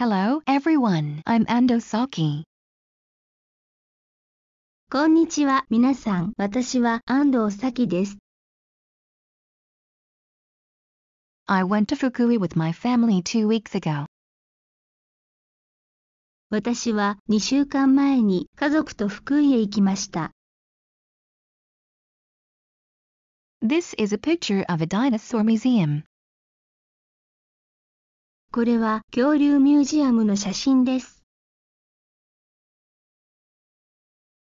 Hello, everyone. I'm Ando Saki. こんにちは、皆さん。私は安藤咲です。I went to Fukui with my family two weeks ago. 私は2週間前に家族と福井へ行きました。This is a picture of a dinosaur museum. これは恐竜ミュージアムの写真です。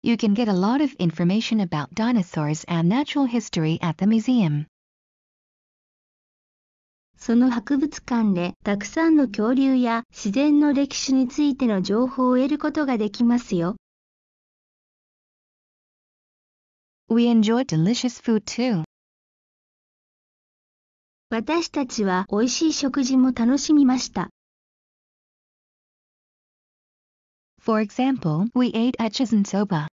You can get a lot of information about dinosaurs and natural history at the museum. その博物館でたくさんの恐竜や自然の歴史についての情報を得ることができますよ。We enjoy delicious food too. 私たちは美味しい食事も楽しみました。For example, we ate at Chizen Soba.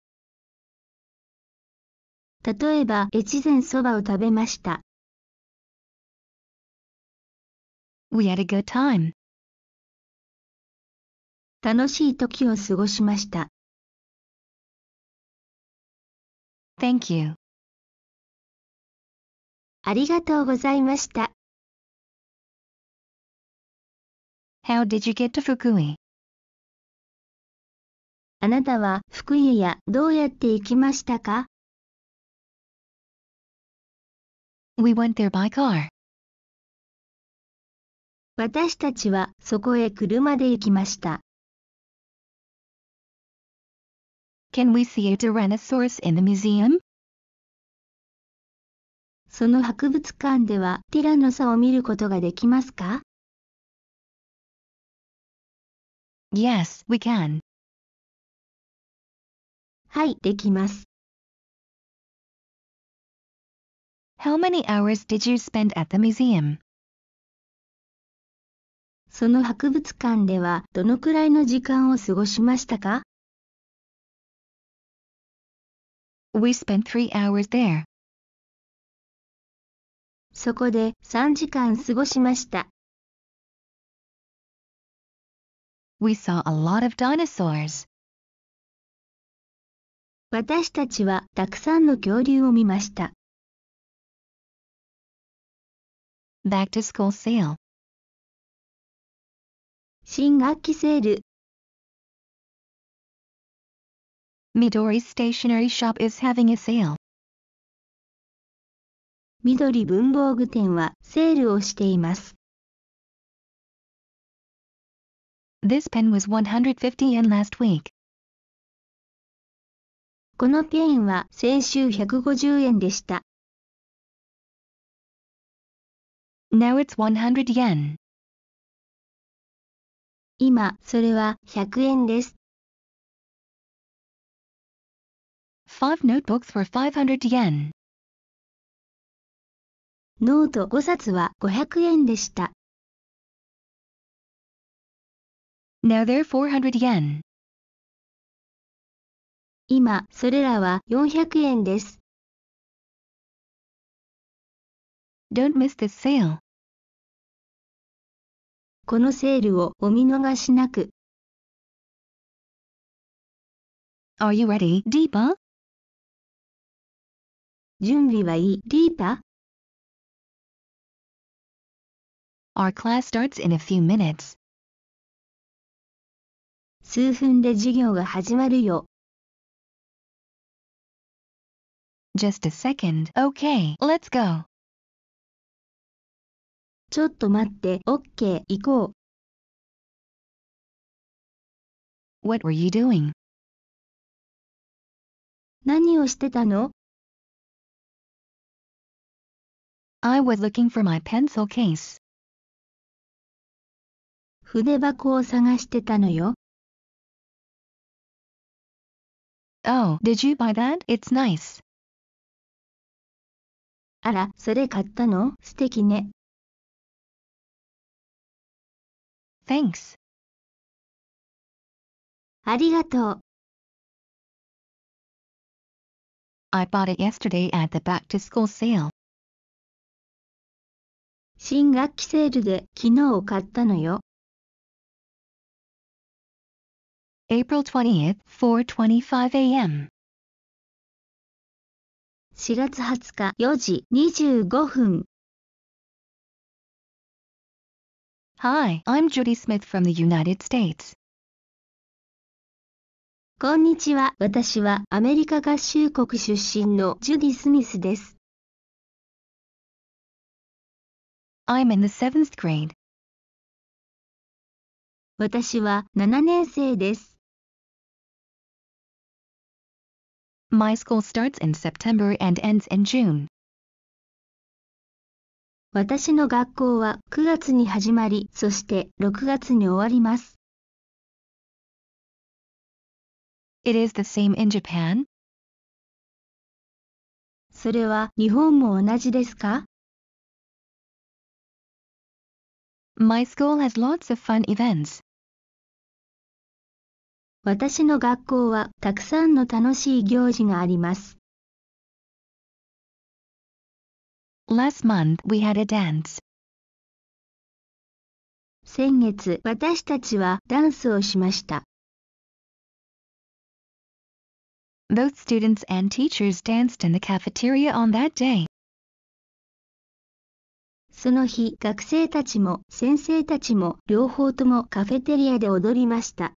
例えば、越前そばを食べました。We had a good time. 楽しい時を過ごしました。Thank you. ありがとうございました。How did you get to Fukui? あなたは福井やどうやって行きましたか ?We went there by car. 私たちはそこへ車で行きました。Can we see a Tyrannosaurus in the museum? その博物館ではティラノサを見ることができますか ?Yes, we can. はい、できます。How many hours did you spend at the museum? その博物館ではどのくらいの時間を過ごしましたか We spent three hours there. そこで3時間過ごしました。We saw a lot of dinosaurs. 私たちはたくさんの恐竜を見ました。Back to school sale. 新学期セール。Midori Stationery Shop is having a sale. 緑文房具店はセールをしています。This pen was 150 yen last week. このペンは先週150円でした。Now it's 100 yen. 今、それは100円です。Five notebooks were 500 yen. ノート5冊は500円でした。Now they're 400 yen. 今、それらは400円です。Don't miss this sale. このセールをお見逃しなく。Are you ready, Deepa? 準備はいい、リーパ Our class starts in a few minutes. 数分で授業が始まるよ。Just a second. Okay, let's go. What were you doing? 何をしてたの I was looking for my pencil case. 筆箱を探してたのよ。Oh, did you buy that? It's nice. あら、それ買ったの素敵ね。Thanks. ありがとう。I bought it yesterday at the back to school sale. 新学期セールで昨日買ったのよ。April 20th, 4:25 a.m. 4月20日4時25分 Hi, I'm Judy Smith from the United States. こんにちは。私はアメリカ合衆国出身のジュディ・スミスです。I'm in the seventh grade. 私は7年生です。My school starts in September and ends in June. 私の学校は9月に始まり、そして6月に終わります。It is the same in Japan? それは日本も同じですか ?My school has lots of fun events. 私の学校はたくさんの楽しい行事があります。Last month we had a dance. 先月私たちはダンスをしました。Both students and teachers danced in the cafeteria on that day. その日、学生たちも先生たちも両方ともカフェテリアで踊りました。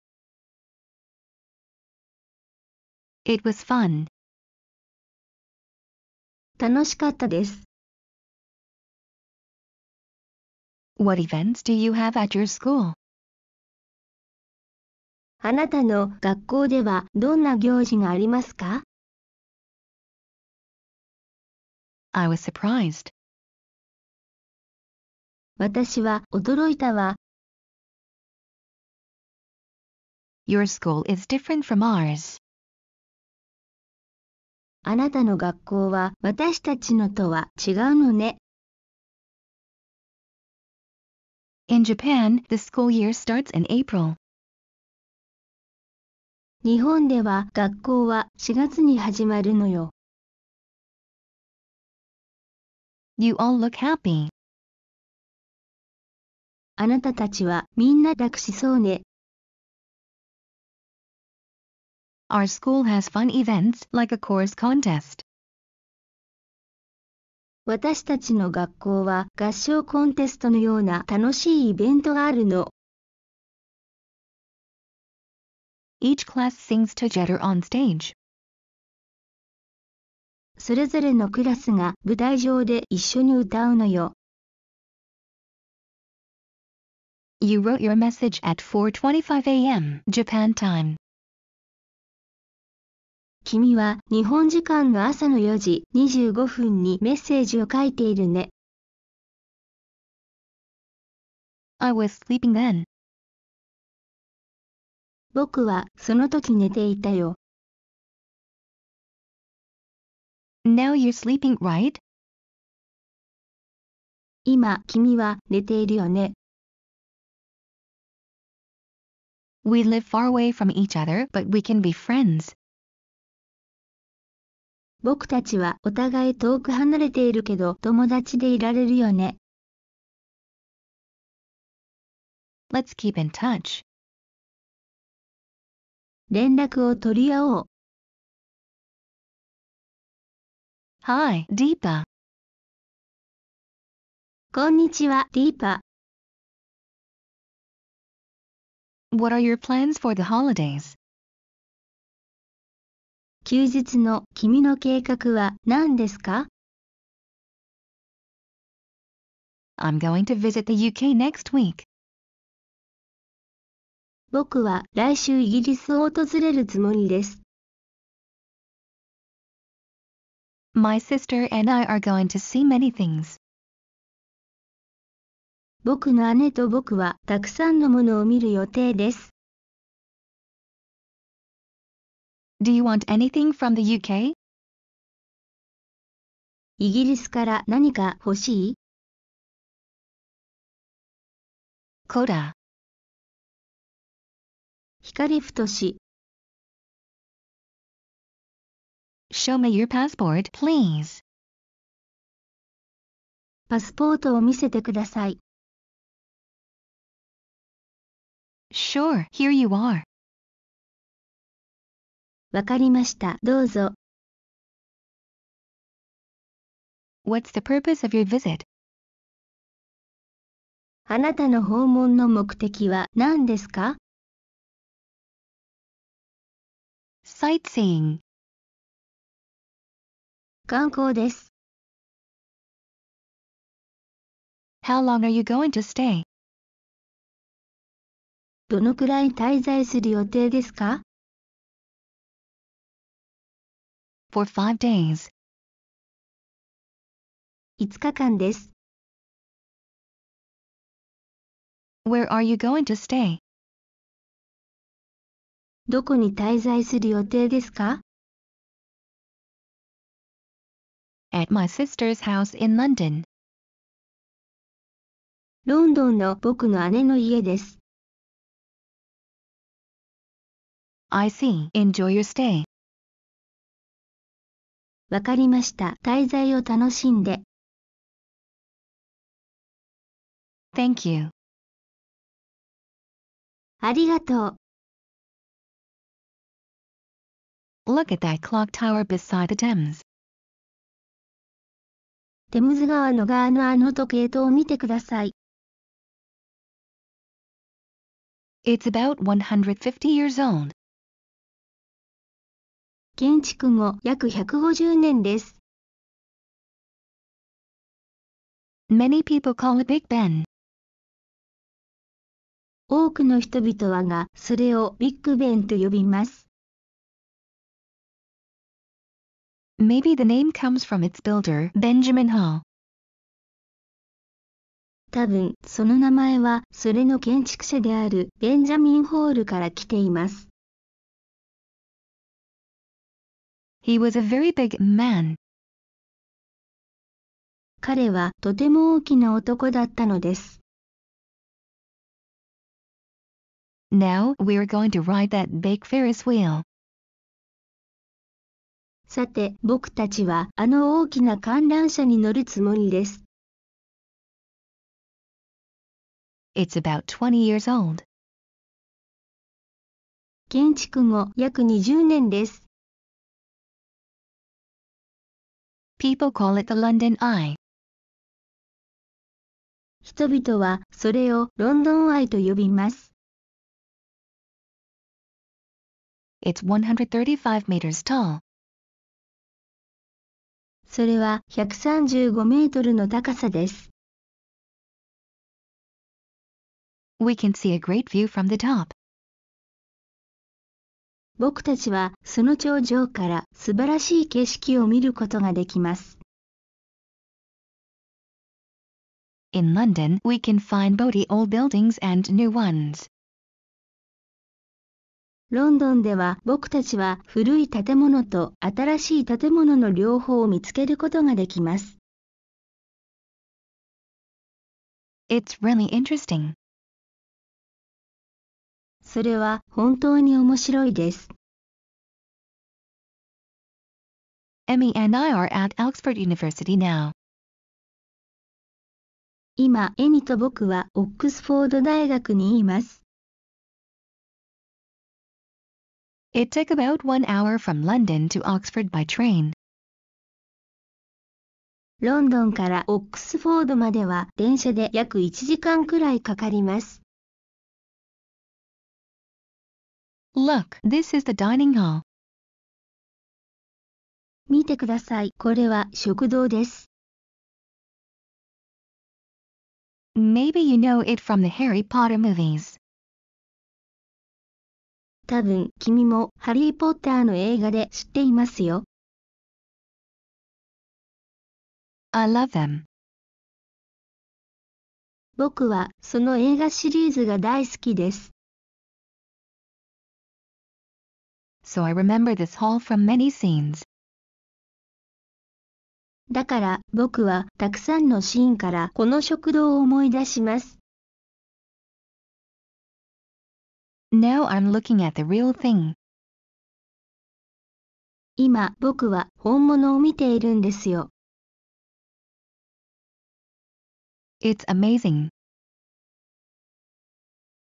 It was fun. 楽しかったです。What events do you have at your school? あなたの学校ではどんな行事がありますか ?I was surprised. 私は驚いたわ。Your school is different from ours. あなたの学校は私たちのとは違うのね。In Japan, the school year starts in April. 日本では学校は4月に始まるのよ。You all look happy. あなたたちはみんな楽しそうね。Our school has fun events like a chorus contest. 私たちの学校は合唱コンテストのような楽しいイベントがあるの。Each class sings together on stage. それぞれのクラスが舞台上で一緒に歌うのよ。You wrote your message at 4:25 a.m. Japan time. 君は日本時間の朝の4時25分にメッセージを書いているね。I was sleeping then. 僕はその時寝ていたよ。Now you're sleeping, right? 今君は寝ているよね。We live far away from each other, but we can be friends. 僕たちはお互い遠く離れているけど友達でいられるよね。Let's keep in touch. 連絡を取り合おう。Hi, Deepa. こんにちは、Deepa. What are your plans for the holidays? 休日の君の計画は何ですか ?I'm going to visit the UK next week. 僕は来週イギリスを訪れるつもりです。My sister and I are going to see many things. 僕の姉と僕はたくさんのものを見る予定です。Do you want anything from the UK? イギリスから何か欲しい ?Koda 光太し Show me your passport, please. パスポートを見せてください。Sure, here you are. わかりました。どうぞ。What's the purpose of your visit? あなたの訪問の目的は何ですか Sightseeing 観光です。How long are you going to stay? どのくらい滞在する予定ですか for five days. 5日間です。Where are you going to stay? どこに滞在する予定ですか ?At my sister's house in London. ロンドンの僕の姉の家です。I see. Enjoy your stay. わかりました。滞在を楽しんで。Thank you. ありがとう。Look at that clock tower beside the Thames. テムズ川の側のあの時計塔を見てください。It's about 150 years old. 建築後約150年です。Many people call it Big Ben. 多くの人々はがそれをビッグベンと呼びます。Maybe the name comes from its builder, Benjamin Hall. 多分、その名前は、それの建築者であるベンジャミン・ホールから来ています。He was a very big man. 彼はとても大きな男だったのです。Now we're a going to ride that big Ferris wheel. さて、僕たちはあの大きな観覧車に乗るつもりです。It's about 20 years old. 建築後約20年です。People call it the London Eye. 人々はそれをロンドン愛と呼びます。It's 135 meters tall. それは135メートルの高さです。We can see a great view from the top. 僕たちはその頂上から素晴らしい景色を見ることができます。In London, we can find beauty old buildings and new ones. ロンドンでは僕たちは古い建物と新しい建物の両方を見つけることができます。It's really interesting. それは本当に面白いです。Emmy and I are at Oxford University now. 今、エミと僕はオックスフォード大学にいます。It took about one hour from London to Oxford by train. ロンドンからオックスフォードまでは電車で約1時間くらいかかります。Look, this is the dining hall. 見てください。これは食堂です。Maybe you know it from the Harry Potter movies. 多分、君もハリー・ポッターの映画で知っていますよ。I love them. 僕はその映画シリーズが大好きです。so I remember this hall from many scenes. だから僕はたくさんのシーンからこの食堂を思い出します。Now I'm looking at the real thing. 今僕は本物を見ているんですよ。It's amazing.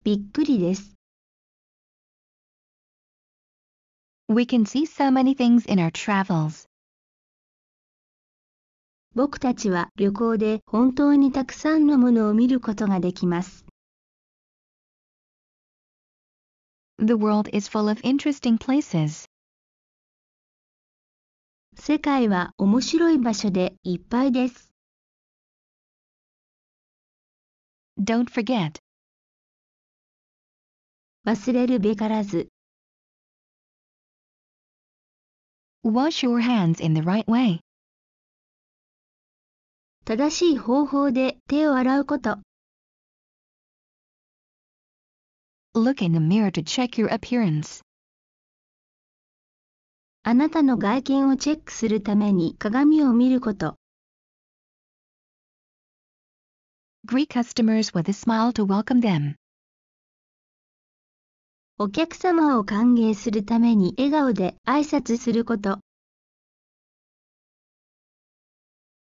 びっくりです。We can see so many things in our travels. 僕たちは旅行で本当にたくさんのものを見ることができます。The world is full of interesting places. 世界は面白い場所でいっぱいです。Don't forget 忘れるべからず Wash your hands in the right way. 正しい方法で手を洗うこと。Look in the mirror to check your appearance. あなたの外見をチェックするために鏡を見ること。Greet customers with a smile to welcome them. お客様を歓迎するために笑顔で挨拶すること。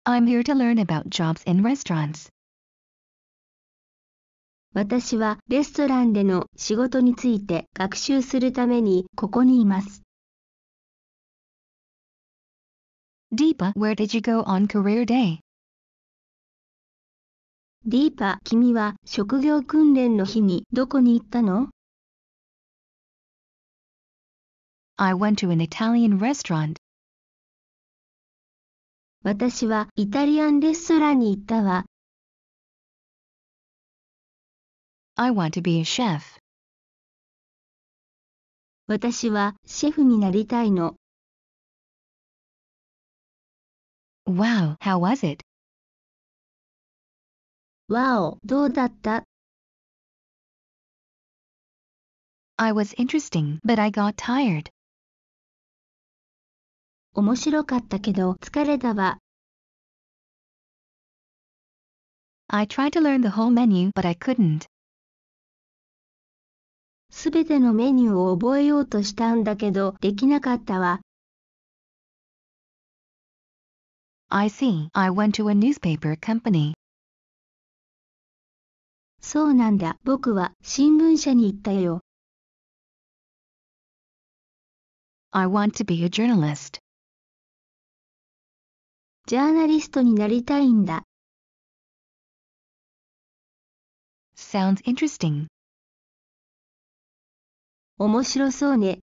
I'm here to learn about jobs in restaurants. 私はレストランでの仕事について学習するためにここにいます。Deepa, where did you go on career day? ディーパ、君は職業訓練の日にどこに行ったの I went to an Italian restaurant. 私はイタリアンレストランに行ったわ。I want to be a chef. 私はシェフになりたいの。Wow, how was it? わお、どうだった I was interesting, but I got tired. 面白かったけど疲れたわ。I tried to learn the whole menu but I couldn't. すべてのメニューを覚えようとしたんだけどできなかったわ。I see, I went to a newspaper company. そうなんだ、僕は新聞社に行ったよ。I want to be a journalist. ジャーナリストになりたいんだ。Sounds interesting. 面白そうね。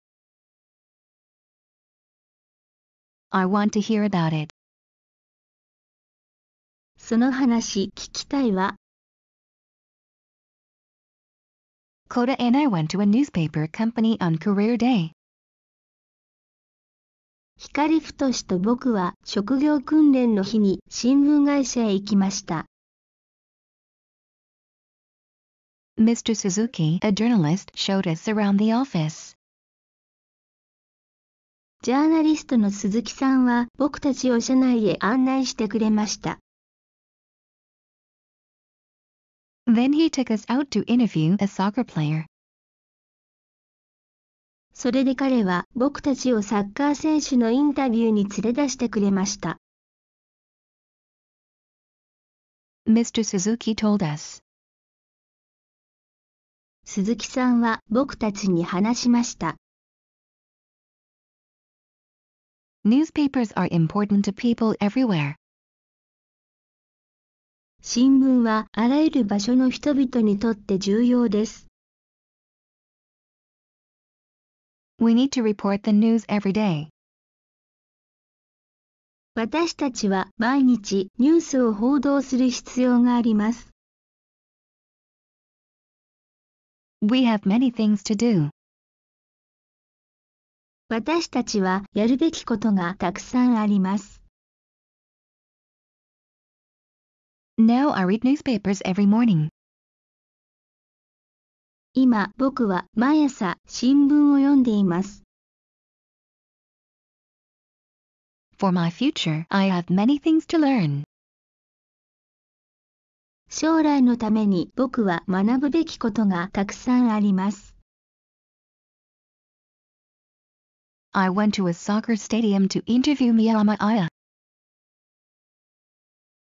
I want to hear about it. その話聞きたいわ。Koda and I went to a newspaper company on career day. 光太氏と僕は職業訓練の日に新聞会社へ行きました。Mr. Suzuki, a journalist, showed us around the office. ジャーナリストの鈴木さんは僕たちを社内へ案内してくれました。Then he took us out to interview a soccer player. それで彼は僕たちをサッカー選手のインタビューに連れ出してくれました。Mr. Suzuki told us. 鈴木さんは僕たちに話しました。Newspapers are important to people everywhere. 新聞はあらゆる場所の人々にとって重要です。We need to report the news every day. 私たちは毎日ニュースを報道する必要があります。We have many things to do. 私たちはやるべきことがたくさんあります。Now I read newspapers every morning. 今僕は毎朝新聞を読んでいます。For my future, I have many things to learn. 将来のために僕は学ぶべきことがたくさんあります。I went to a soccer stadium to interview Miyama Aya.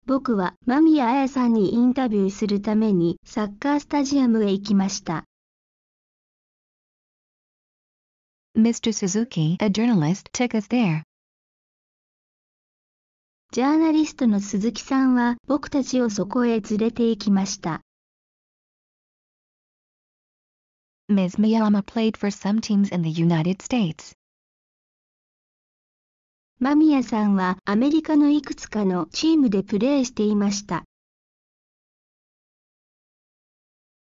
僕は間宮彩さんにインタビューするためにサッカースタジアムへ行きました。Mr. Suzuki, a journalist, took us there. ジャーナリストの鈴木さんは僕たちをそこへ連れて行きました。Ms. Miyama played for some teams in the United States. マミヤさんはアメリカのいくつかのチームでプレーしていました。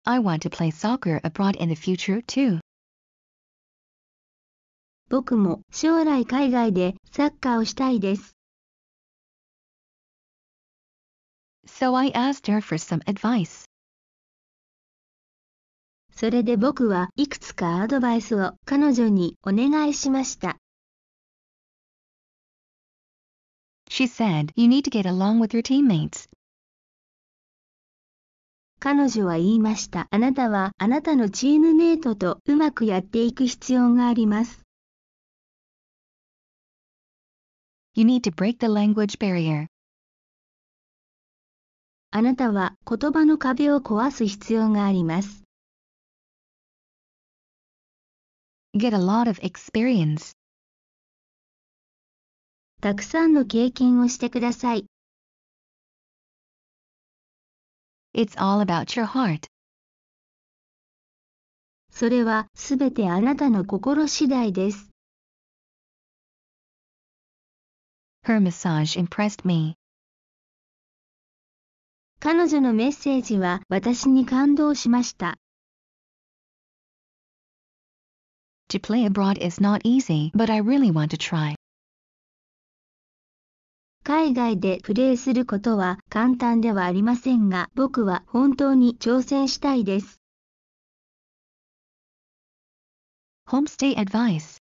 I want to play soccer abroad in the future too. 僕も将来海外でサッカーをしたいです。So I asked her for some advice. それで僕はいくつかアドバイスを彼女にお願いしました。She said, you need to get along with your teammates. 彼女は言いました。あなたはあなたのチームメイトとうまくやっていく必要があります。You need to break the language barrier. あなたは言葉の壁を壊す必要があります。Get a lot of experience. たくさんの経験をしてください。It's all about your heart. それはすべてあなたの心次第です。Her massage impressed me. 彼女のメッセージは私に感動しました。To play abroad is not easy, but I really want to try. 海外でプレーすることは簡単ではありませんが、僕は本当に挑戦したいです。Homestay Advice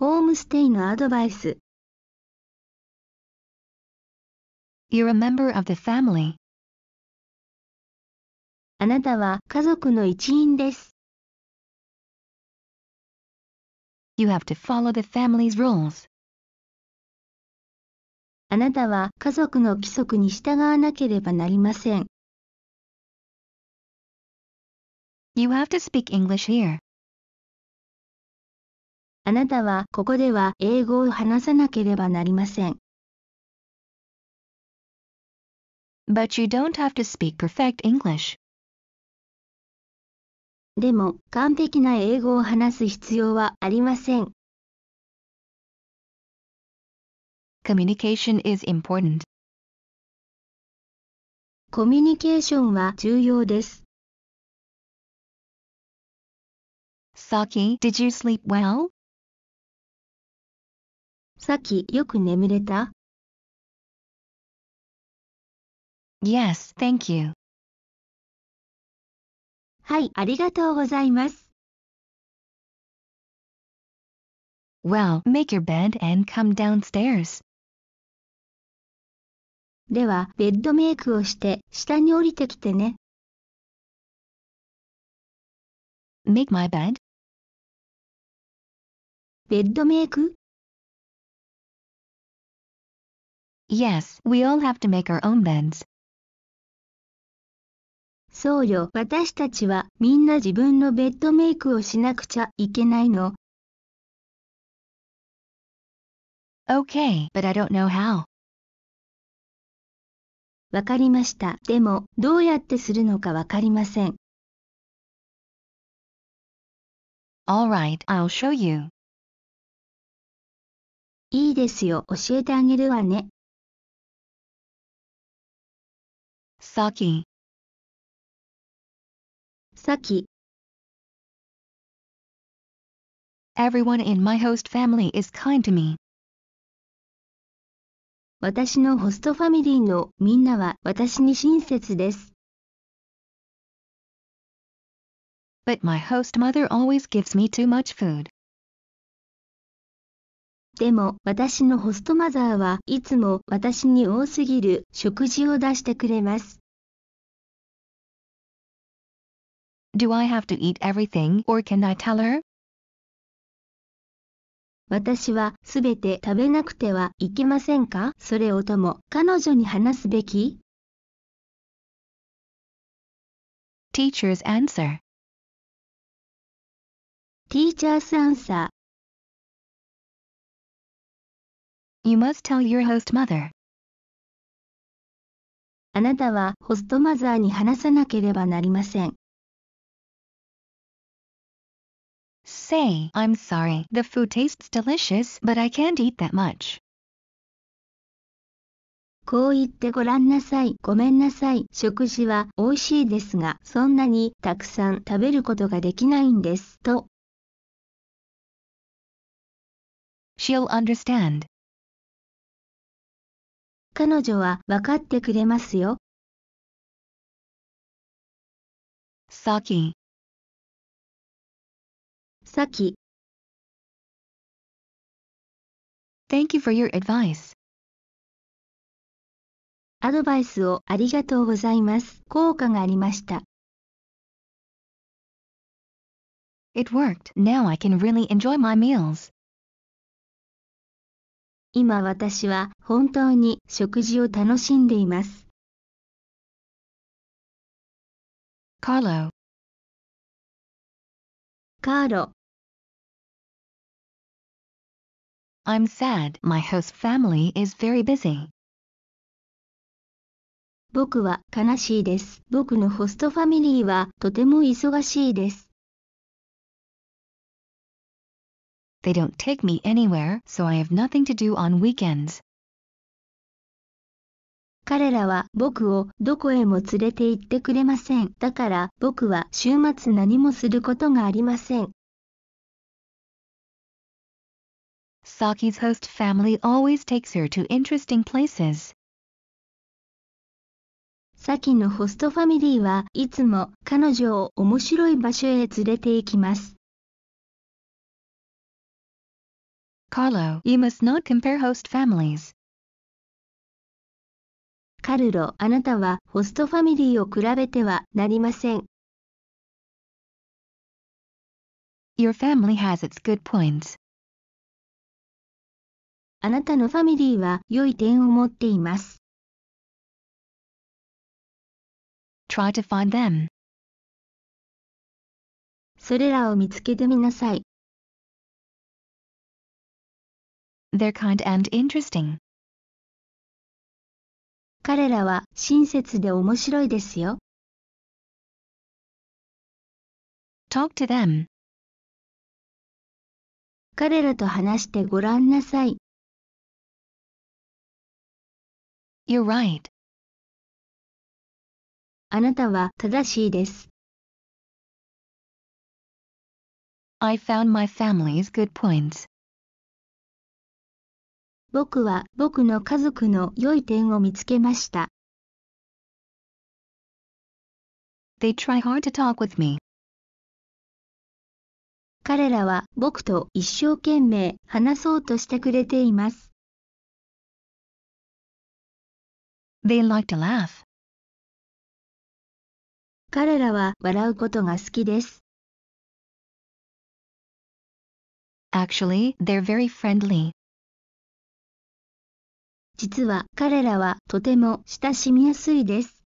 ホームステイのアドバイス。You're a member of the family. あなたは家族の一員です。You have to follow the family's rules. あなたは家族の規則に従わなければなりません。You have to speak English here. あなたはここでは英語を話さなければなりません。But you don't have to speak perfect English. でも、完璧な英語を話す必要はありません。Communication is important. コミュニケーションは重要です。Saki, did you sleep well? さっきよく眠れた ?Yes, thank you. はい、ありがとうございます。Well, make your bed and come downstairs. では、ベッドメイクをして下に降りてきてね。Make my bed? ベッドメイク Yes, we all have to make our own beds. そうよ、私たちはみんな自分のベッドメイクをしなくちゃいけないの。o k but I don't know how. わかりました。でも、どうやってするのかわかりません。Alright, I'll show you. いいですよ、教えてあげるわね。さき。さき。Everyone in my host family is kind to me. 私のホストファミリーのみんなは私に親切です。But my host mother always gives me too much food. でも私のホストマザーはいつも私に多すぎる食事を出してくれます。Do I have to eat everything or can I tell her? 私はすべて食べなくてはいけませんかそれをとも彼女に話すべき Teacher's answer Teacher's answer You must tell your host mother. あなたはホストマザーに話さなければなりません。say, I'm sorry, the food tastes delicious, but I can't eat that much. こう言ってごらんなさい。ごめんなさい。食事は美味しいですが、そんなにたくさん食べることができないんです。と。She'll understand. 彼女は分かってくれますよ。Saki s a Thank you for your advice. アドバイスをありがとうございます。効果がありました。It worked. Now I can really enjoy my meals. 今私は本当に食事を楽しんでいます。カーロカーロ I'm sad my host family is very busy. 僕は悲しいです。僕のホストファミリーはとても忙しいです。They don't take me anywhere, so I have nothing to do on weekends. 彼らは僕をどこへも連れて行ってくれません。だから僕は週末何もすることがありません。Saki's host family always takes her to interesting places. サキのホストファミリーはいつも彼女を面白い場所へ連れて行きます。Carlo, you must not compare host families. カルロ、あなたはホストファミリーを比べてはなりません。Your family has its good points. あなたのファミリーは良い点を持っています。Try to find them. それらを見つけてみなさい。They're kind and interesting. 彼らは親切で面白いですよ。Talk to them. 彼らと話してごらんなさい。You're right. あなたは正しいです。I found my family's good points. 僕は僕の家族の良い点を見つけました。They try hard to talk with me. 彼らは僕と一生懸命話そうとしてくれています。They like to laugh. 彼らは笑うことが好きです。Actually, they're very friendly. 実は彼らはとても親しみやすいです。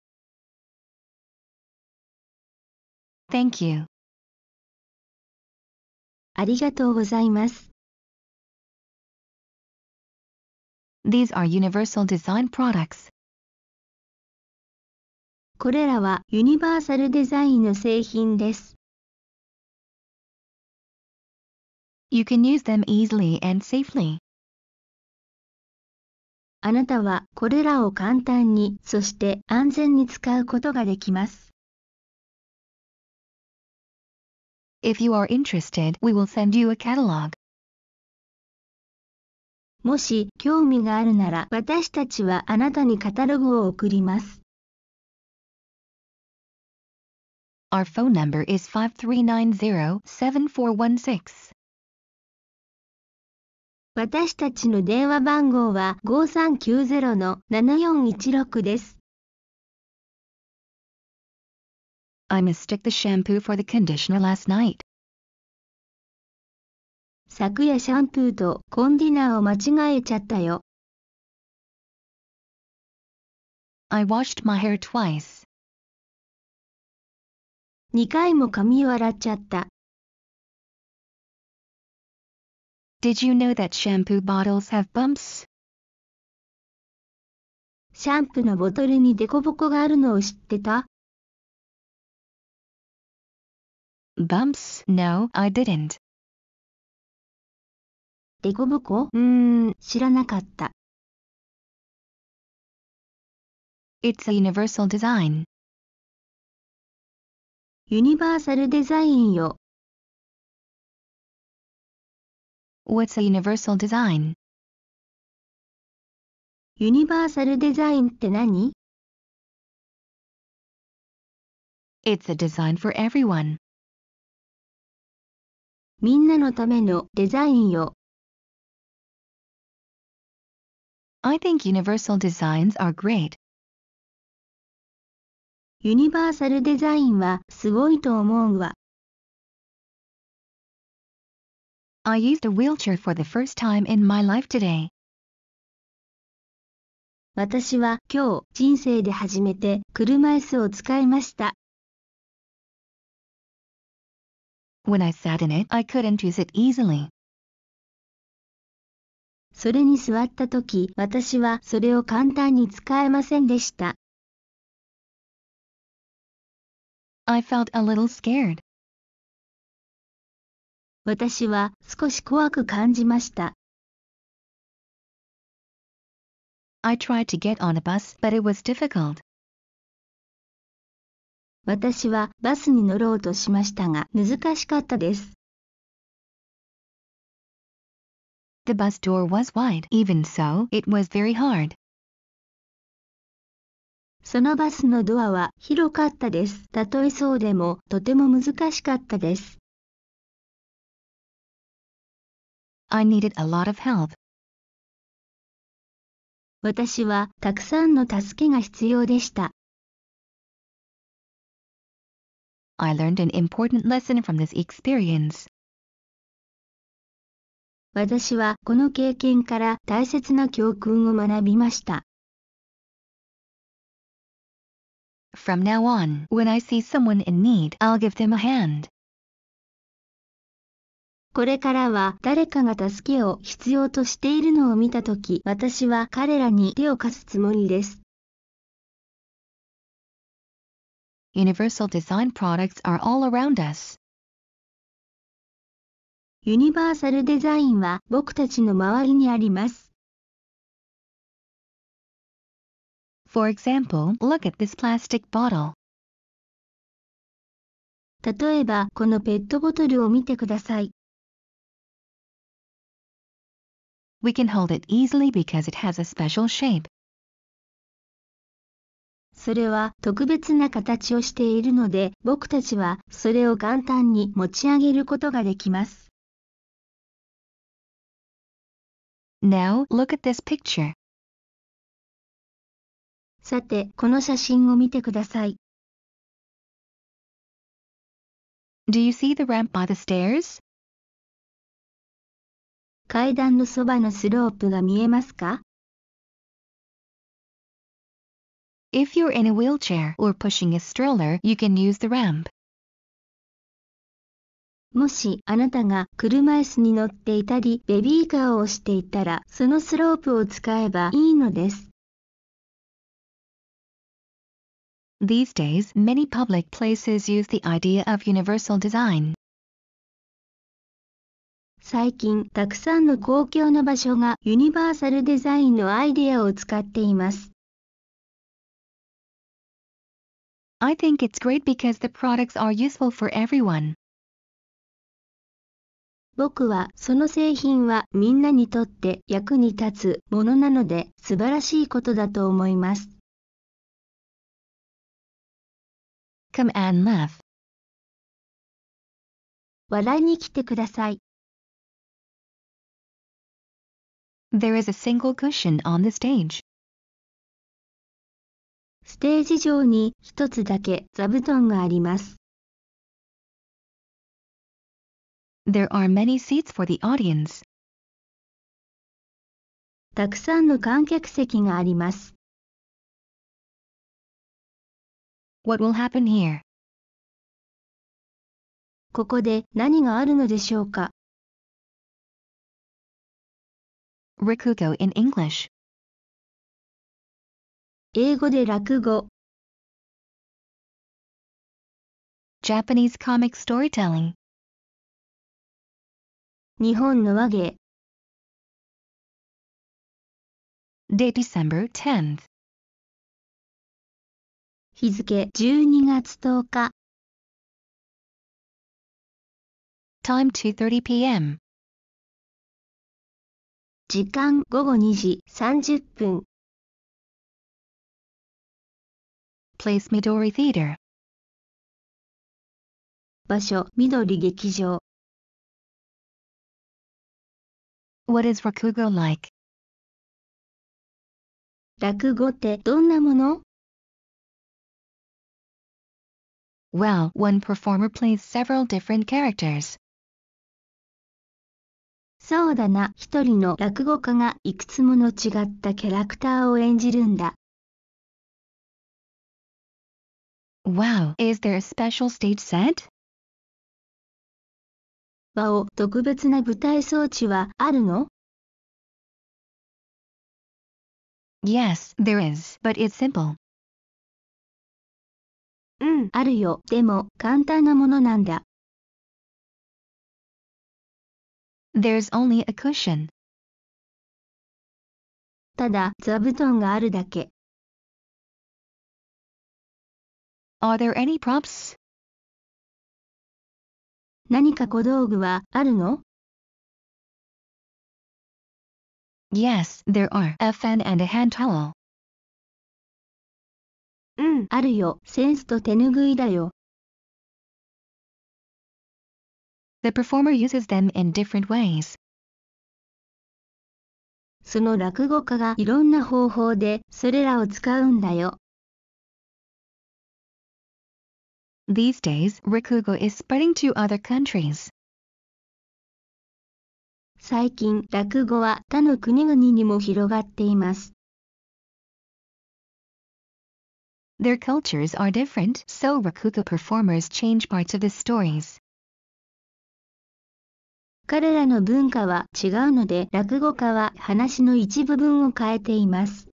Thank you. ありがとうございます。These are universal design products. これらはユニバーサルデザインの製品です。You can use them easily and safely. あなたはこれらを簡単に、そして安全に使うことができます。If you are interested, we will send you a catalog. もし興味があるなら私たちはあなたにカタログを送ります。Our phone number is 5390-7416. 私たちの電話番号は5390-7416です。I mistook the shampoo for the conditioner last night. 昨夜シャンプーとコンディナーを間違えちゃったよ。I washed my hair twice. 2回も髪を洗っちゃった。Did you know that shampoo bottles have bumps? シャンプーのボトルにデコボコがあるのを知ってた ?Bumps? No, I didn't. デコボコうーん、知らなかった。It's a universal design. ユニバーサルデザインよ。What's a universal design? ユニバーサルデザインって何 ?It's a design for everyone. みんなのためのデザインよ。I think universal designs are great. ユニバーサルデザインはすごいと思うわ。I used a wheelchair for the first time in my life today. 私は今日人生で初めて車椅子を使いました。When I sat in it, I couldn't use it easily. それに座った時、私はそれを簡単に使えませんでした。I felt a little scared. 私は少し怖く感じました。I tried to get on a bus, but it was difficult. 私はバスに乗ろうとしましたが難しかったです。The bus door was wide, even so, it was very hard. そのバスのドアは広かったです。たとえそうでもとても難しかったです。I needed a lot of help. 私はたくさんの助けが必要でした。I learned an important lesson from this experience. 私はこの経験から大切な教訓を学びました。From now on, when I see someone in need, I'll give them a hand. これからは誰かが助けを必要としているのを見たとき、私は彼らに手を貸すつもりです。Universal design products are all around us. ユニバーサルデザインは僕たちの周りにあります。For example, look at this plastic bottle. 例えば、このペットボトルを見てください。We can hold it easily because it has a special shape. それは特別な形をしているので、僕たちはそれを簡単に持ち上げることができます。Now, look at this picture. さて、この写真を見てください。Do you see the ramp by the stairs? 階段のそばのスロープが見えますか If you're in a wheelchair or pushing a stroller, you can use the ramp. もしあなたが車椅子に乗っていたりベビーカーを押していたらそのスロープを使えばいいのです。These days many public places use the idea of universal design. 最近たくさんの公共の場所がユニバーサルデザインのアイデアを使っています。I think it's great because the products are useful for everyone. 僕はその製品はみんなにとって役に立つものなので素晴らしいことだと思います。Come and laugh. 笑いに来てください。There is a single cushion on the stage. ステージ上に一つだけ座布団があります。There are many seats for the audience. たくさんの観客席があります。What will happen here? ここで何があるのでしょうか Rikugo in English 英語で落語 Japanese comic storytelling 日本の和芸 Day December 10th 日付12月10日 Time 2.30pm 時間午後2時30分 Place Midori Theater 場所緑劇場 What is Rakugo like? 落語ってどんなもの Well, one performer plays several different characters. そうだな、一人の落語家がいくつもの違ったキャラクターを演じるんだ。Wow, is there a special stage set? わお、特別な舞台装置はあるの Yes, there is, but it's simple. うん、あるよ。でも、簡単なものなんだ。There's only a cushion. ただ、座布団があるだけ。Are there any props? 何か小道具はあるの ?Yes, there are a fan and a hand towel. うん、あるよ。センスと手拭いだよ。The performer uses them in different ways. その落語家がいろんな方法でそれらを使うんだよ。These days, Rikugo is spreading to other countries. 最近、落語は他の国々にも広がっています。Their cultures are different, so Rakugo performers change parts of the stories. 彼らの文化は違うので、落語家は話の一部分を変えています。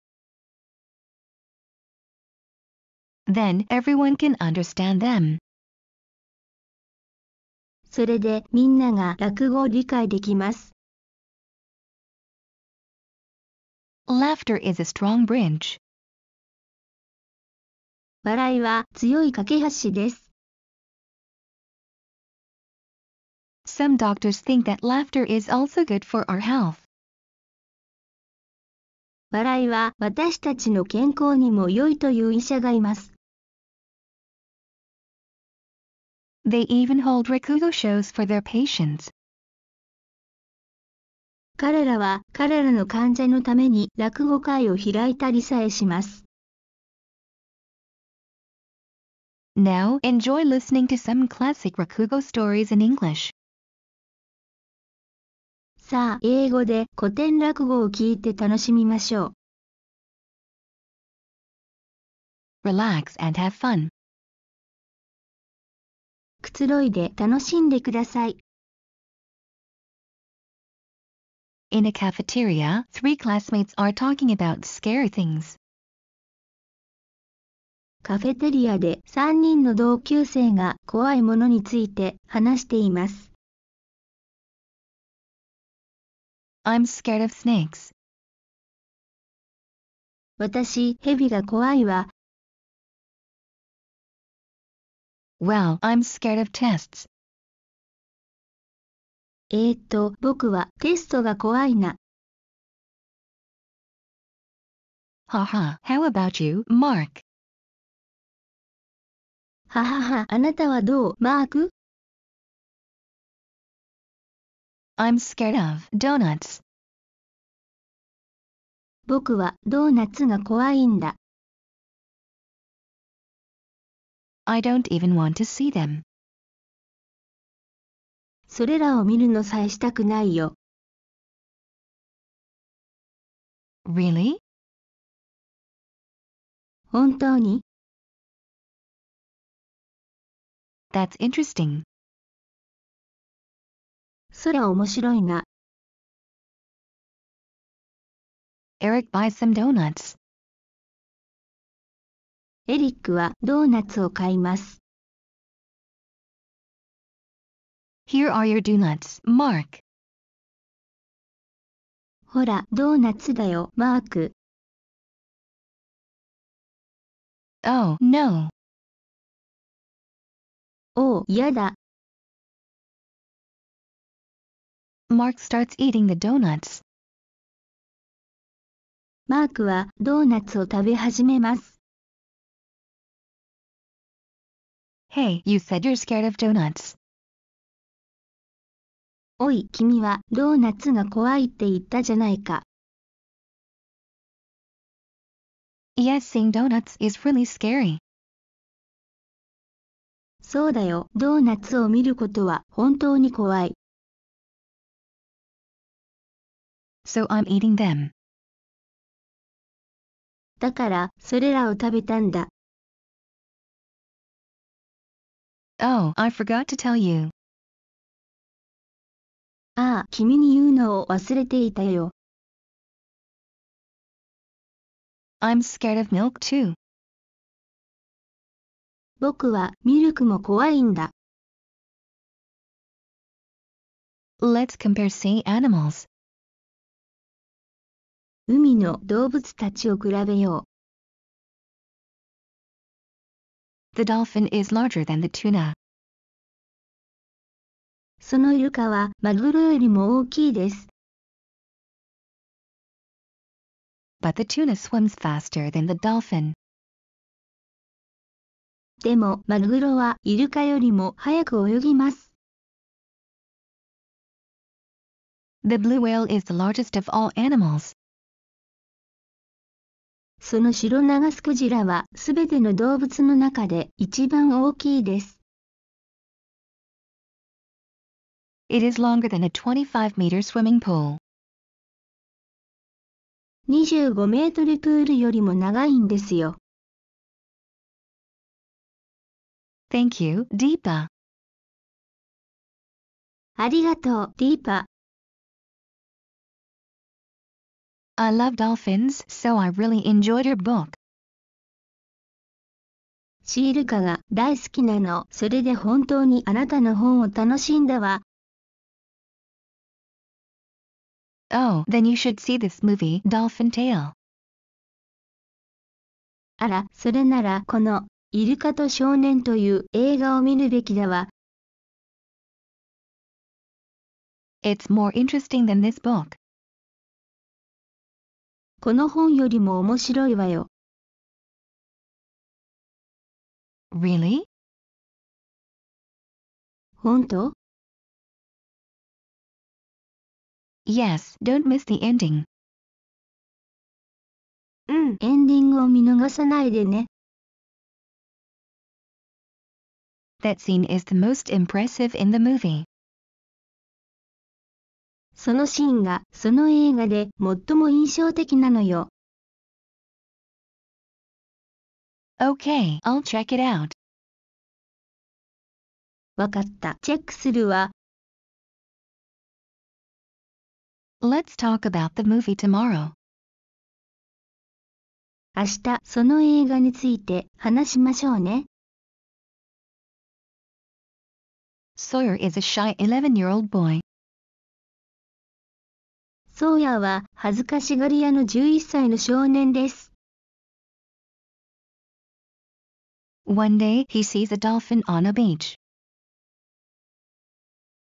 Then everyone can understand them. それでみんなが落語を理解できます。Laughter is a strong bridge. 笑いは強い架け橋です。Some doctors think that laughter is also good for our health. 笑いは私たちの健康にも良いという医者がいます。They even hold Rikugo shows for their patients. 彼らは彼らの患者のために落語会を開いたりさえします。Now, enjoy listening to some classic Rakugo stories in English. さあ、英語で古典落語を聞いて楽しみましょう。Relax and have fun. くつろいで楽しんでください。In a cafeteria, three classmates are talking about scary things. カフェテリアで3人の同級生が怖いものについて話しています。I'm scared of snakes. 私、ヘビが怖いわ。Well, I'm scared of tests. えーっと、僕はテストが怖いな。Haha, how about you, Mark? ははは、あなたはどう、マーク ?I'm scared of donuts. 僕はドーナツが怖いんだ。I don't even want to see them. それらを見るのさえしたくないよ。Really? 本当に That's interesting. それ面白いな。Eric buys some donuts. エリックはドーナツを買います。Here are your donuts, Mark. ほら、ドーナツだよ、マーク。Oh, no. Oh, y a Mark starts eating the donuts. マークはドーナツを食べ始めます。Hey, you said you're scared of donuts. おい、君はドーナツが怖いって言ったじゃないか。Yes, seeing donuts is really scary. そうだよ。ドーナツを見ることは本当に怖い。So I'm eating them. だから、それらを食べたんだ。Oh, I forgot to tell you. ああ、君に言うのを忘れていたよ。I'm scared of milk too. 僕はミルクも怖いんだ。Let's compare sea animals. 海の動物たちを比べよう。The dolphin is larger than the tuna. そのイルカはマグロよりも大きいです。But the tuna swims faster than the dolphin. でもマグロはイルカよりも早く泳ぎます。The blue whale is the largest of all animals. その白長スクジラはすべての動物の中で一番大きいです。It is longer than a 25-meter swimming pool. 25メートルプールよりも長いんですよ。Thank you, Deepa. ありがとう、Deepa. I love dolphins, so I really enjoyed your book. シールカが大好きなの。それで本当にあなたの本を楽しんだわ。Oh, then you should see this movie, Dolphin Tale. あら、それならこのイルカと少年という映画を見るべきだわ。It's more interesting than this book. この本よりも面白いわよ。Really? 本当 ?Yes, don't miss the ending. うん、エンディングを見逃さないでね。That scene is the most impressive in the movie. そのシーンがその映画で最も印象的なのよ。Okay, I'll check it out. わかった。チェックするわ。Let's talk about the movie tomorrow. 明日、その映画について話しましょうね。Sawyer is a shy 11-year-old boy. ソーヤーは恥ずかしがり屋の11歳の少年です。One day he sees a dolphin on a beach.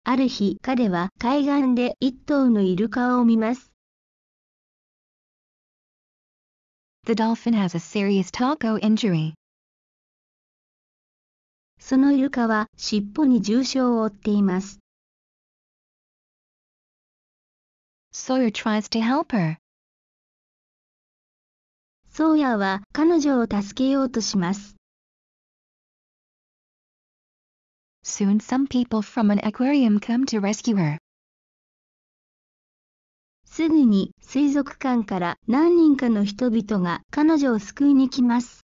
ある日彼は海岸で一頭のイルカを見ます。The dolphin has a serious taco injury. そのイルカは尻尾に重傷を負っています。すぐに水族館から何人かの人々が彼女を救いに来ます。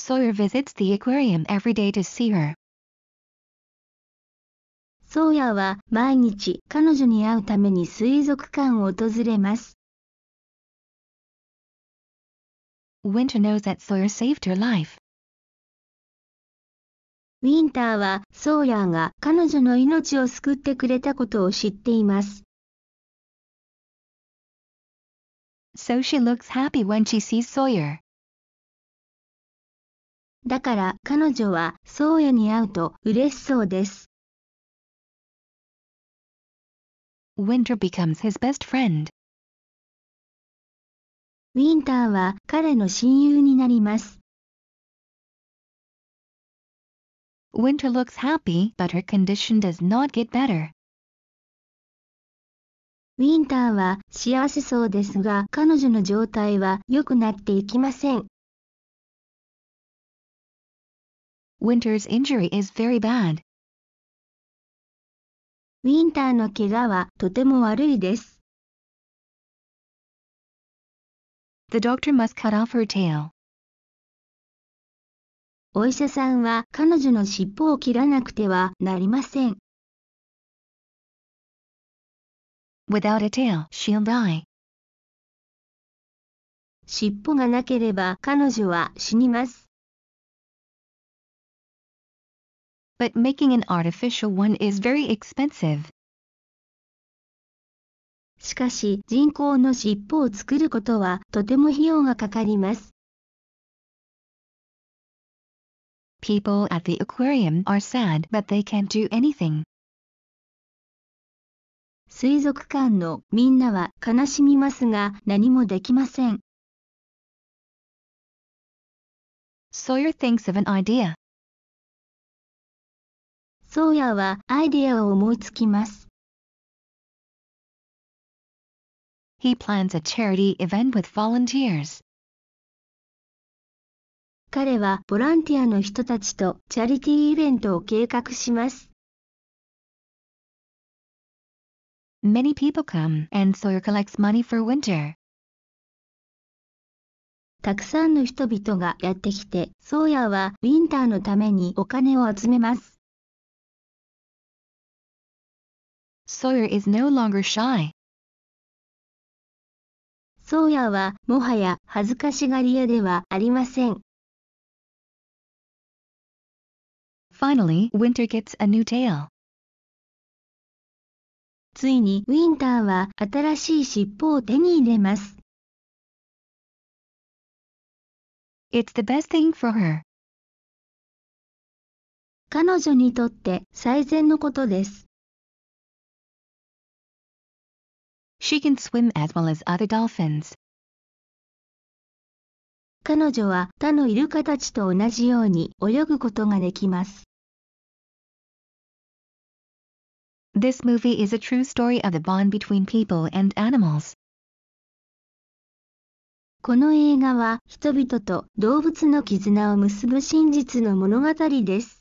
Sawyer visits the aquarium every day to see her. ソーヤは毎日彼女に会うために水族館を訪れます。Winter knows that Sawyer saved her life. ウィンターはソーヤが彼女の命を救ってくれたことを知っています。So she looks happy when she sees Sawyer. だから彼女は宗谷に会うと嬉しそうです。Winter becomes his best friend. ウィンターは彼の親友になります。Winter looks happy, but her condition does not get better. ウィンターは幸せそうですが彼女の状態は良くなっていきません。Winter's injury is very bad. ウィンターの怪我はとても悪いです。The doctor must cut off her tail. お医者さんは彼女の尻尾を切らなくてはなりません。Without a tail, she'll die. 尻尾がなければ彼女は死にます。but making an artificial one is very expensive. しかし、人工の尻尾を作ることはとても費用がかかります。People at the aquarium are sad but they can't do anything. 水族館のみんなは悲しみますが何もできません。Sawyer thinks of an idea. ソーヤはアイデアを思いつきます。He plans a charity event with volunteers. 彼はボランティアの人たちとチャリティーイベントを計画します。Many people come and Sawyer collects money for winter. たくさんの人々がやってきて、ソーヤはウィンターのためにお金を集めます。Sawyer is no longer shy. ソーヤはもはや恥ずかしがり屋ではありません。Finally, Winter gets a new tail. ついにウィンターは新しい尻尾を手に入れます。It's the best thing for her. 彼女にとって最善のことです。She can swim as well as other dolphins. 彼女は他のイルカたちと同じように泳ぐことができます。This movie is a true story of the bond between people and animals. この映画は人々と動物の絆を結ぶ真実の物語です。